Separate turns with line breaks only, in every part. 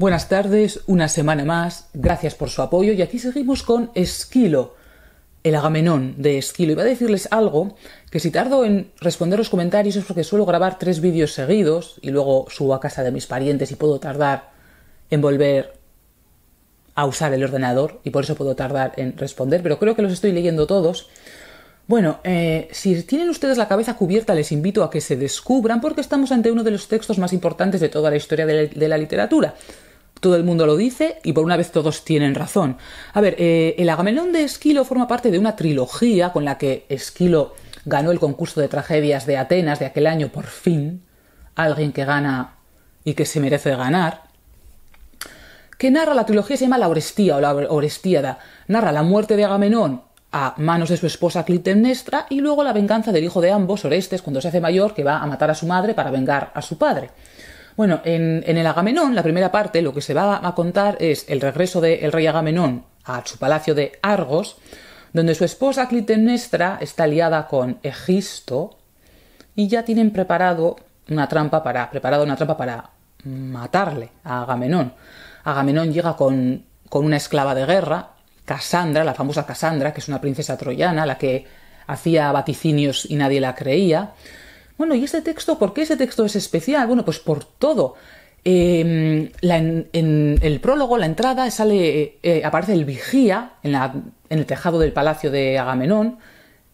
Buenas tardes, una semana más, gracias por su apoyo y aquí seguimos con Esquilo, el Agamenón de Esquilo. Y voy a decirles algo que si tardo en responder los comentarios es porque suelo grabar tres vídeos seguidos y luego subo a casa de mis parientes y puedo tardar en volver a usar el ordenador y por eso puedo tardar en responder, pero creo que los estoy leyendo todos. Bueno, eh, si tienen ustedes la cabeza cubierta, les invito a que se descubran porque estamos ante uno de los textos más importantes de toda la historia de la literatura todo el mundo lo dice y por una vez todos tienen razón. A ver, eh, el Agamenón de Esquilo forma parte de una trilogía con la que Esquilo ganó el concurso de tragedias de Atenas de aquel año por fin, alguien que gana y que se merece ganar, que narra la trilogía se llama La Orestía o La Orestíada, narra la muerte de Agamenón a manos de su esposa Clitemnestra y luego la venganza del hijo de ambos, Orestes, cuando se hace mayor, que va a matar a su madre para vengar a su padre. Bueno, en, el Agamenón, la primera parte, lo que se va a contar es el regreso del rey Agamenón a su palacio de Argos, donde su esposa Clitemnestra está aliada con Egisto y ya tienen preparado una trampa para, preparado una trampa para matarle a Agamenón. Agamenón llega con, con una esclava de guerra, Casandra, la famosa Casandra, que es una princesa troyana, la que hacía vaticinios y nadie la creía. Bueno, ¿y este texto? ¿Por qué ese texto es especial? Bueno, pues por todo. Em, en, el prólogo, la entrada, sale, eh, eh, aparece el vigía en, el tejado del palacio de Agamenón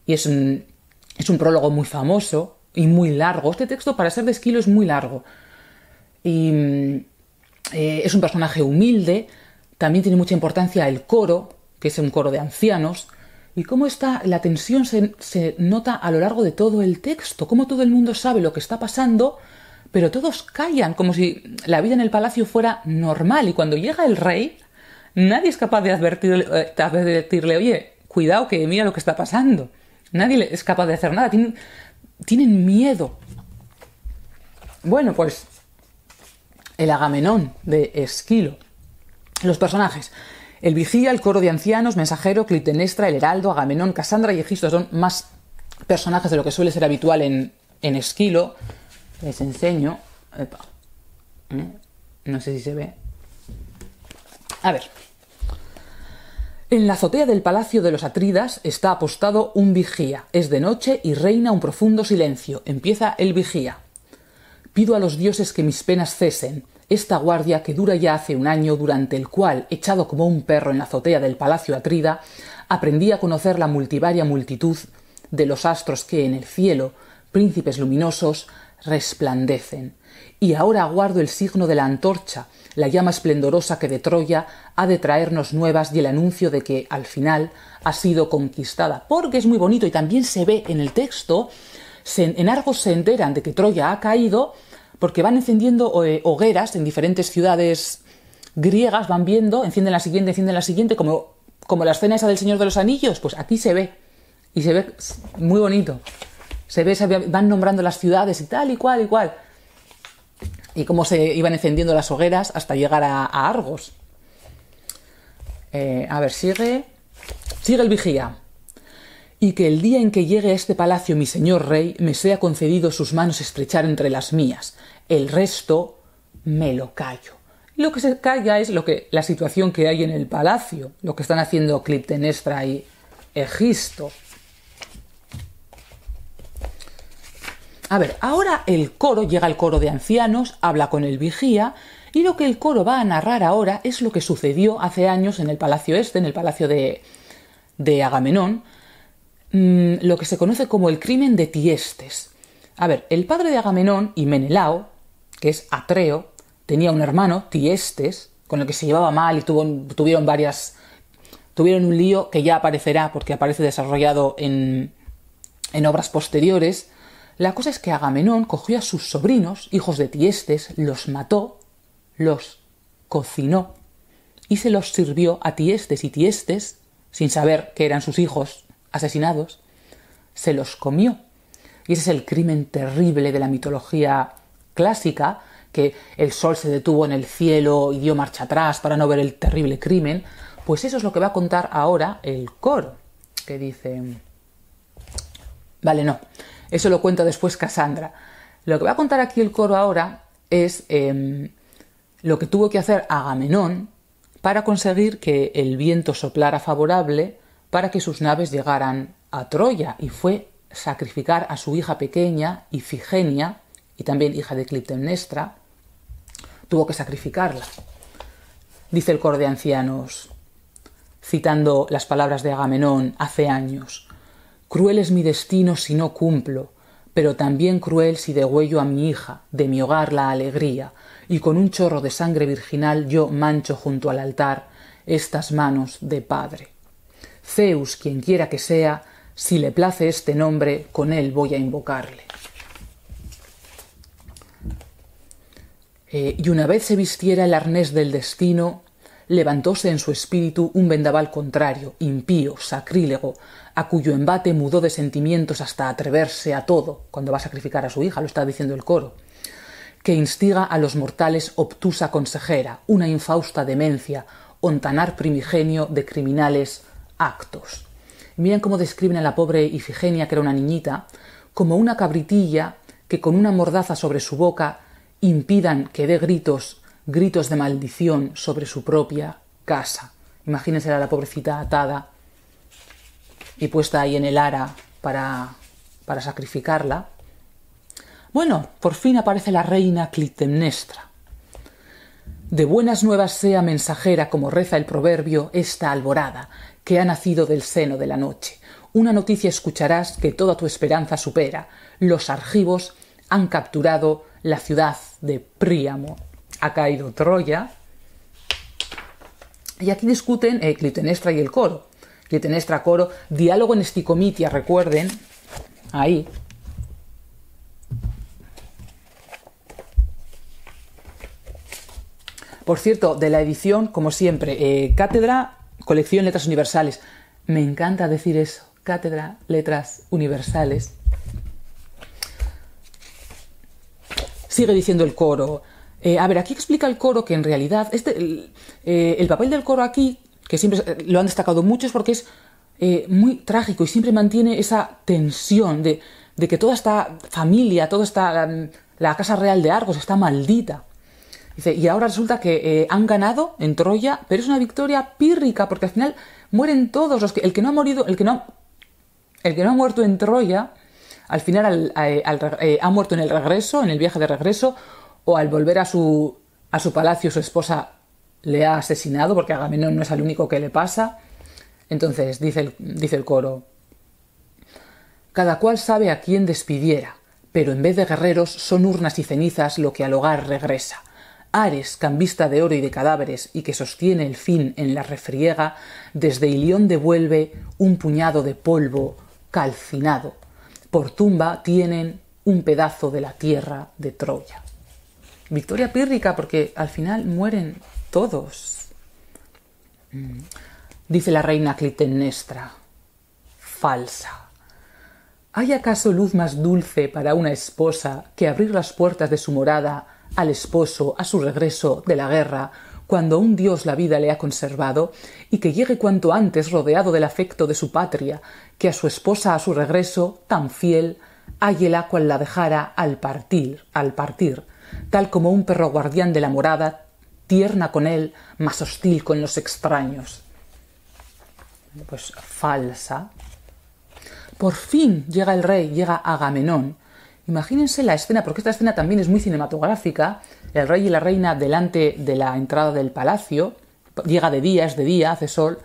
y es un, prólogo muy famoso y muy largo. Este texto, para ser de Esquilo, es muy largo. Y mm, eh, es un personaje humilde. También tiene mucha importancia el coro, que es un coro de ancianos y cómo está la tensión se, nota a lo largo de todo el texto, cómo todo el mundo sabe lo que está pasando, pero todos callan, como si la vida en el palacio fuera normal. Y cuando llega el rey, nadie es capaz de advertirle, eh, de oye, cuidado que mira lo que está pasando. Nadie es capaz de hacer nada, tienen, tienen miedo. Bueno, pues el Agamenón de Esquilo. Los personajes. El vigía, el coro de ancianos, mensajero, Clitenestra, el heraldo, Agamenón, Casandra y Egisto son más personajes de lo que suele ser habitual en, en Esquilo. Les enseño. ¿Eh? No sé si se ve. A ver. En la azotea del palacio de los Atridas está apostado un vigía. Es de noche y reina un profundo silencio. Empieza el vigía. Pido a los dioses que mis penas cesen, esta guardia que dura ya hace un año, durante el cual, echado como un perro en la azotea del Palacio Atrida, aprendí a conocer la multivaria multitud de los astros que en el cielo, príncipes luminosos, resplandecen. Y ahora aguardo el signo de la antorcha, la llama esplendorosa que de Troya ha de traernos nuevas y el anuncio de que, al final, ha sido conquistada. Porque es muy bonito y también se ve en el texto, en Argos se enteran de que Troya ha caído, porque van encendiendo eh, hogueras en diferentes ciudades griegas, van viendo, encienden la siguiente, encienden la siguiente, como, como la escena esa del Señor de los Anillos, pues aquí se ve, y se ve muy bonito, se ve, van nombrando las ciudades y tal y cual y cual, y cómo se iban encendiendo las hogueras hasta llegar a, Argos. Eh, a ver, sigue, sigue el vigía y que el día en que llegue a este palacio mi señor rey me sea concedido sus manos estrechar entre las mías. El resto me lo callo. Lo que se calla es lo que la situación que hay en el palacio, lo que están haciendo Cliptenestra y Egisto. A ver, ahora el coro llega al coro de ancianos, habla con el vigía y lo que el coro va a narrar ahora es lo que sucedió hace años en el palacio este, en el palacio de, de Agamenón, Mm, lo que se conoce como el crimen de Tiestes. A ver, el padre de Agamenón y Menelao, que es Atreo, tenía un hermano, Tiestes, con el que se llevaba mal y tuvieron varias. tuvieron un lío que ya aparecerá porque aparece desarrollado en, en obras posteriores. La cosa es que Agamenón cogió a sus sobrinos, hijos de Tiestes, los mató, los cocinó y se los sirvió a Tiestes y Tiestes, sin saber que eran sus hijos, asesinados, se los comió. Y ese es el crimen terrible de la mitología clásica, que el sol se detuvo en el cielo y dio marcha atrás para no ver el terrible crimen, pues eso es lo que va a contar ahora el coro, que dice... Vale, no, eso lo cuenta después Cassandra. Lo que va a contar aquí el coro ahora es em, lo que tuvo que hacer Agamenón para conseguir que el viento soplara favorable para que sus naves llegaran a Troya y fue sacrificar a su hija pequeña, Ifigenia, y también hija de Clitemnestra, tuvo que sacrificarla. Dice el coro de ancianos, citando las palabras de Agamenón hace años, Cruel es mi destino si no cumplo, pero también cruel si degüello a mi hija, de mi hogar la alegría, y con un chorro de sangre virginal yo mancho junto al altar estas manos de padre. Zeus, quien quiera que sea, si le place este nombre, con él voy a invocarle. Eh, y una vez se vistiera el arnés del destino, levantóse en su espíritu un vendaval contrario, impío, sacrílego, a cuyo embate mudó de sentimientos hasta atreverse a todo, cuando va a sacrificar a su hija, lo está diciendo el coro, que instiga a los mortales obtusa consejera, una infausta demencia, ontanar primigenio de criminales actos. Miren cómo describen a la pobre Ifigenia, que era una niñita, como una cabritilla que con una mordaza sobre su boca impidan que dé gritos, gritos de maldición sobre su propia casa. Imagínense a la pobrecita atada y puesta ahí en el ara para, para sacrificarla. Bueno, por fin aparece la reina Clitemnestra. De buenas nuevas sea mensajera, como reza el proverbio, esta alborada, que ha nacido del seno de la noche. Una noticia escucharás que toda tu esperanza supera. Los argivos han capturado la ciudad de Príamo. Ha caído Troya. Y aquí discuten eh, y el coro. Clitenestra, coro, diálogo en esticomitia, recuerden. Ahí, Por cierto, de la edición, como siempre, eh, cátedra colección Letras Universales. Me encanta decir eso, cátedra Letras Universales. Sigue diciendo el coro. Eh, a ver, aquí explica el coro que en realidad este, el, eh, papel del coro aquí, que siempre lo han destacado muchos porque es eh, muy trágico y siempre mantiene esa tensión de, que toda esta familia, toda esta la casa real de Argos está maldita y ahora resulta que eh, han ganado en Troya, pero es una victoria pírrica, porque al final mueren todos los que. El que no ha morido, el que no. El que no ha muerto en Troya, al final eh, eh, ha muerto en el regreso, en el viaje de regreso, o al volver a su, a su palacio, su esposa le ha asesinado, porque Agamenón no es el único que le pasa. Entonces, dice dice el coro: Cada cual sabe a quién despidiera, pero en vez de guerreros son urnas y cenizas lo que al hogar regresa. Ares, cambista de oro y de cadáveres, y que sostiene el fin en la refriega, desde Ilión devuelve un puñado de polvo calcinado. Por tumba tienen un pedazo de la tierra de Troya. Victoria pírrica, porque al final mueren todos. Mm. Dice la reina Clitennestra... Falsa. ¿Hay acaso luz más dulce para una esposa que abrir las puertas de su morada al esposo a su regreso de la guerra, cuando un Dios la vida le ha conservado, y que llegue cuanto antes rodeado del afecto de su patria, que a su esposa a su regreso, tan fiel, hállela cual la dejara al partir, al partir, tal como un perro guardián de la morada, tierna con él, más hostil con los extraños. Pues falsa. Por fin llega el rey, llega Agamenón, Imagínense la escena, porque esta escena también es muy cinematográfica, el rey y la reina delante de la entrada del palacio, llega de día, es de día, hace sol,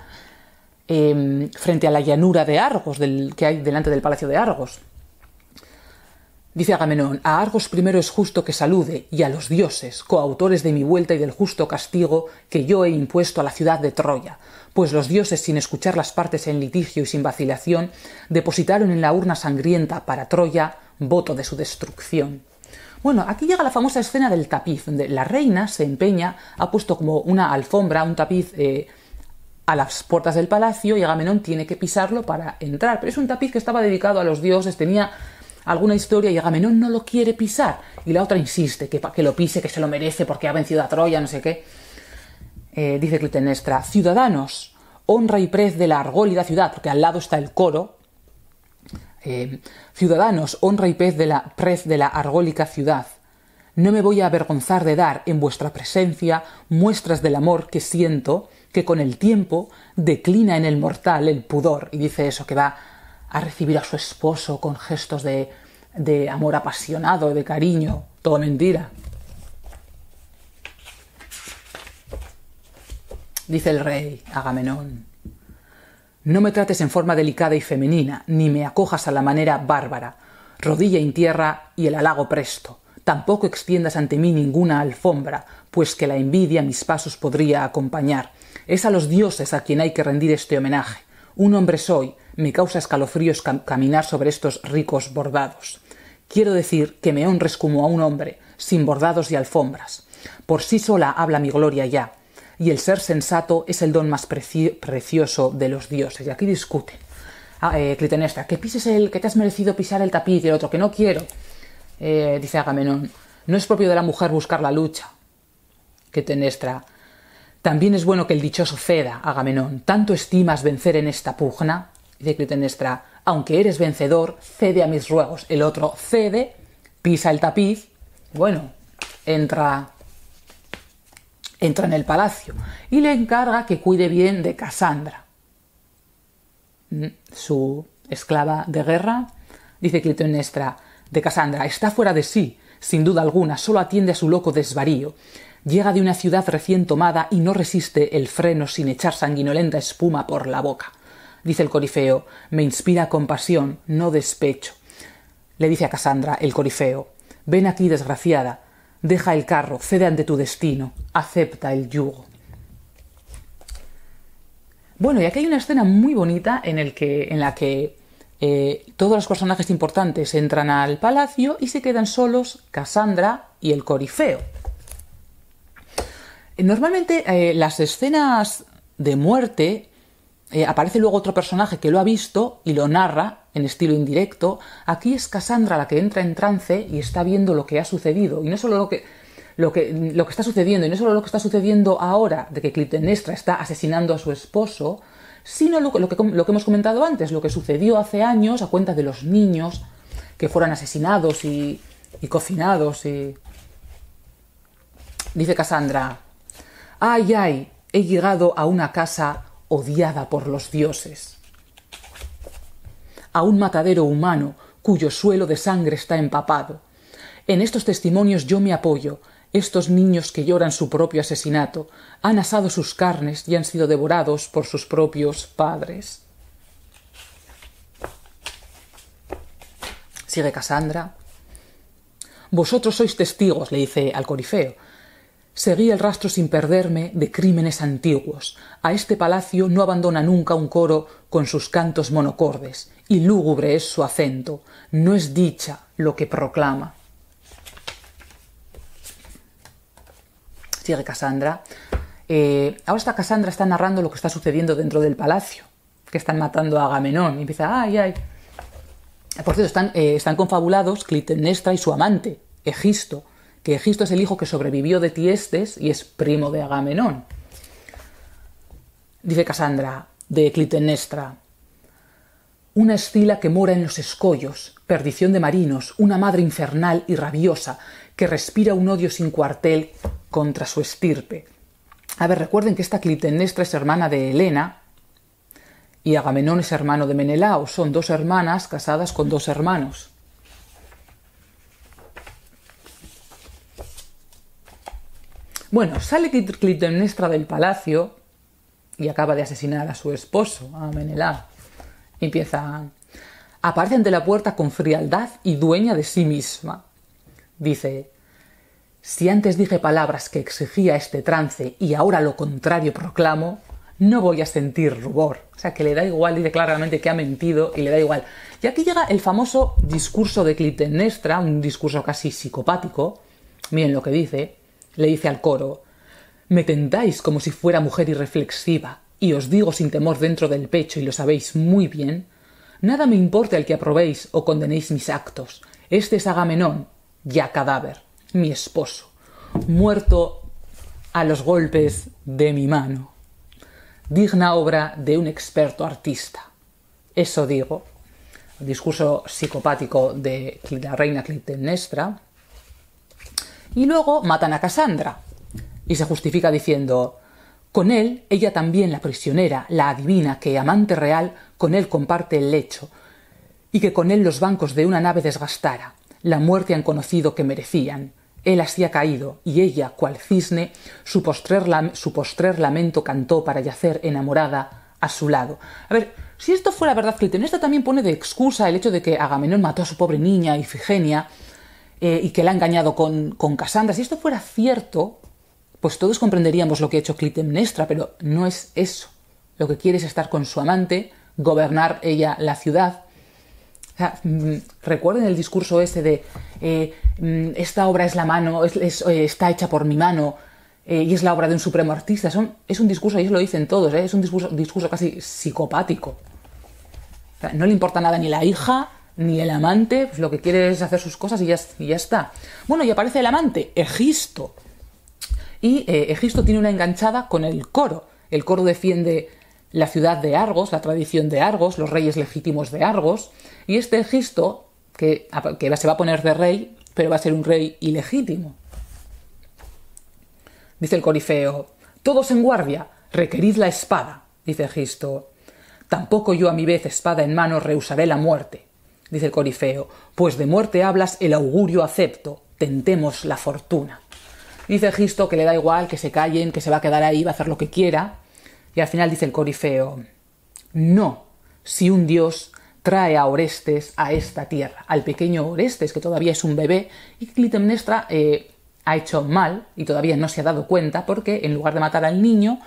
em, frente a la llanura de Argos del, que hay delante del palacio de Argos. Dice Agamenón, a Argos primero es justo que salude, y a los dioses, coautores de mi vuelta y del justo castigo que yo he impuesto a la ciudad de Troya, pues los dioses, sin escuchar las partes en litigio y sin vacilación, depositaron en la urna sangrienta para Troya voto de su destrucción. Bueno, aquí llega la famosa escena del tapiz, donde la reina se empeña, ha puesto como una alfombra, un tapiz eh, a las puertas del palacio y Agamenón tiene que pisarlo para entrar. Pero es un tapiz que estaba dedicado a los dioses, tenía alguna historia y Agamenón no lo quiere pisar. Y la otra insiste, que, que lo pise, que se lo merece porque ha vencido a Troya, no sé qué. Eh, dice Clitenestra, ciudadanos, honra y prez de la argólida ciudad, porque al lado está el coro, eh, ciudadanos, honra y pez de la prez de la argólica ciudad, no me voy a avergonzar de dar en vuestra presencia muestras del amor que siento, que con el tiempo declina en el mortal el pudor, y dice eso, que va a recibir a su esposo con gestos de, de amor apasionado, de cariño, todo mentira. Dice el rey Agamenón, no me trates en forma delicada y femenina, ni me acojas a la manera bárbara. Rodilla en tierra y el halago presto. Tampoco extiendas ante mí ninguna alfombra, pues que la envidia mis pasos podría acompañar. Es a los dioses a quien hay que rendir este homenaje. Un hombre soy, me causa escalofríos caminar sobre estos ricos bordados. Quiero decir que me honres como a un hombre, sin bordados y alfombras. Por sí sola habla mi gloria ya, y el ser sensato es el don más precioso de los dioses. Y aquí discuten. Ah, eh, que pises el, que te has merecido pisar el tapiz y el otro, que no quiero. Eh, dice Agamenón, no es propio de la mujer buscar la lucha. Clitenestra, también es bueno que el dichoso ceda, Agamenón. ¿Tanto estimas vencer en esta pugna? Dice Clitenestra, aunque eres vencedor, cede a mis ruegos. El otro cede, pisa el tapiz, bueno, entra entra en el palacio y le encarga que cuide bien de Cassandra. Mm, su esclava de guerra, dice Clitemnestra, de Cassandra, está fuera de sí, sin duda alguna, solo atiende a su loco desvarío. Llega de una ciudad recién tomada y no resiste el freno sin echar sanguinolenta espuma por la boca. Dice el corifeo, me inspira compasión, no despecho. Le dice a Cassandra el corifeo, ven aquí desgraciada, Deja el carro, cede ante tu destino, acepta el yugo. Bueno, y aquí hay una escena muy bonita en, la que eh, todos los personajes importantes entran al palacio y se quedan solos Cassandra y el Corifeo. Normalmente en eh, las escenas de muerte eh, aparece luego otro personaje que lo ha visto y lo narra en estilo indirecto, aquí es Cassandra la que entra en trance y está viendo lo que ha sucedido. Y no solo lo que, lo que, lo que está sucediendo, y no solo lo que está sucediendo ahora, de que Clitemnestra está asesinando a su esposo, sino lo, que, hemos comentado antes, lo que sucedió hace años a cuenta de los niños que fueron asesinados y, cocinados. Dice Cassandra, ay, ay, he llegado a una casa odiada por los dioses a un matadero humano cuyo suelo de sangre está empapado. En estos testimonios yo me apoyo. Estos niños que lloran su propio asesinato han asado sus carnes y han sido devorados por sus propios padres. Sigue Cassandra. Vosotros sois testigos, le dice al corifeo, Seguí el rastro sin perderme de crímenes antiguos. A este palacio no abandona nunca un coro con sus cantos monocordes, y lúgubre es su acento. No es dicha lo que proclama. Sigue Cassandra. Eh, ahora esta Cassandra está narrando lo que está sucediendo dentro del palacio, que están matando a Agamenón. Y empieza, ay, ay. Por cierto, están, eh, están confabulados Clitemnestra y su amante, Egisto, que Egisto es el hijo que sobrevivió de Tiestes y es primo de Agamenón. Dice Casandra de Clitemnestra, una escila que mora en los escollos, perdición de marinos, una madre infernal y rabiosa que respira un odio sin cuartel contra su estirpe. A ver, recuerden que esta Clitemnestra es hermana de Helena y Agamenón es hermano de Menelao, son dos hermanas casadas con dos hermanos. Bueno, sale Clitemnestra del palacio y acaba de asesinar a su esposo, a Menelao. empieza. Aparece ante la puerta con frialdad y dueña de sí misma. Dice: Si antes dije palabras que exigía este trance y ahora lo contrario proclamo, no voy a sentir rubor. O sea, que le da igual, dice claramente que ha mentido y le da igual. Y aquí llega el famoso discurso de Clitemnestra, un discurso casi psicopático. Miren lo que dice le dice al coro Me tentáis como si fuera mujer irreflexiva, y os digo sin temor dentro del pecho, y lo sabéis muy bien, nada me importa el que aprobéis o condenéis mis actos. Este es Agamenón, ya cadáver, mi esposo, muerto a los golpes de mi mano. Digna obra de un experto artista. Eso digo. discurso psicopático de la reina Clitemnestra, y luego matan a Cassandra. Y se justifica diciendo, con él, ella también, la prisionera, la adivina, que amante real, con él comparte el lecho, y que con él los bancos de una nave desgastara. La muerte han conocido que merecían. Él así ha caído, y ella, cual cisne, su postrer, lamento cantó para yacer enamorada a su lado. A ver, si esto fuera verdad, Clitemnestra también pone de excusa el hecho de que Agamenón mató a su pobre niña, Ifigenia, eh, y que la ha engañado con, con Cassandra. Si esto fuera cierto, pues todos comprenderíamos lo que ha hecho Clitemnestra, pero no es eso. Lo que quiere es estar con su amante, gobernar ella la ciudad. Mm, recuerden el discurso ese de eh, mm, esta obra es la mano, eh, está hecha por mi mano y es la obra de un supremo artista. es un discurso, y eso lo dicen todos, es un discurso, discurso casi psicopático. no le importa nada ni la hija, ni el amante pues lo que quiere es hacer sus cosas y ya, está. Bueno, y aparece el amante, Egisto. Y eh, Egisto tiene una enganchada con el coro. El coro defiende la ciudad de Argos, la tradición de Argos, los reyes legítimos de Argos. Y este Egisto, que, que se va a poner de rey, pero va a ser un rey ilegítimo. Dice el corifeo, todos en guardia, requerid la espada, dice Egisto. Tampoco yo a mi vez espada en mano rehusaré la muerte dice el corifeo, pues de muerte hablas, el augurio acepto, tentemos la fortuna. Dice Gisto que le da igual, que se callen, que se va a quedar ahí, va a hacer lo que quiera, y al final dice el corifeo, no, si un dios trae a Orestes a esta tierra, al pequeño Orestes, que todavía es un bebé, y Clitemnestra eh, ha hecho mal y todavía no se ha dado cuenta porque en lugar de matar al niño,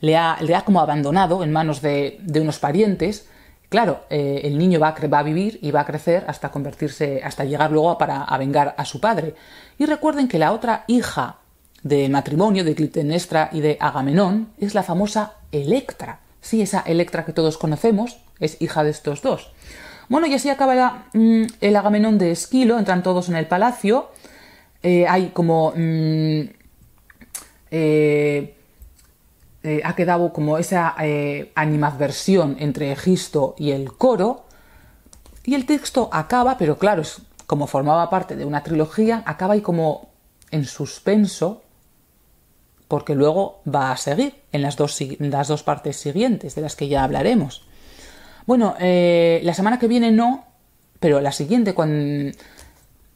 le ha, como abandonado en manos de, de unos parientes, Claro, eh, el niño va a, vivir y va a crecer hasta convertirse, hasta llegar luego a, para, a vengar a su padre. Y recuerden que la otra hija de matrimonio de Clitemnestra y de Agamenón es la famosa Electra. Sí, esa Electra que todos conocemos es hija de estos dos. Bueno, y así acaba mm, el Agamenón de Esquilo, entran todos en el palacio, eh, hay como... Mm, eh, eh, ha quedado como esa eh, animadversión entre Egisto y el coro. Y el texto acaba, pero claro, como formaba parte de una trilogía, acaba y como en suspenso, porque luego va a seguir en las dos, las dos partes siguientes, de las que ya hablaremos. Bueno, eh, la semana que viene no, pero la siguiente, cuando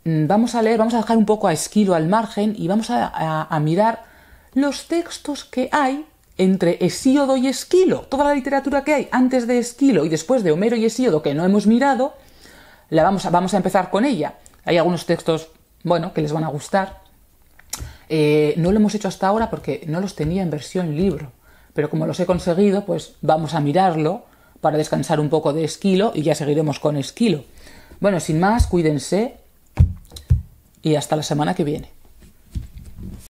vamos a leer, vamos a dejar un poco a esquilo al margen y vamos a mirar los textos que hay entre Hesíodo y Esquilo, toda la literatura que hay antes de Esquilo y después de Homero y Hesíodo que no hemos mirado, la vamos, a, vamos a empezar con ella. Hay algunos textos, bueno, que les van a gustar. Eh, no lo hemos hecho hasta ahora porque no los tenía en versión libro, pero como los he conseguido, pues vamos a mirarlo para descansar un poco de Esquilo y ya seguiremos con Esquilo. Bueno, sin más, cuídense y hasta la semana que viene.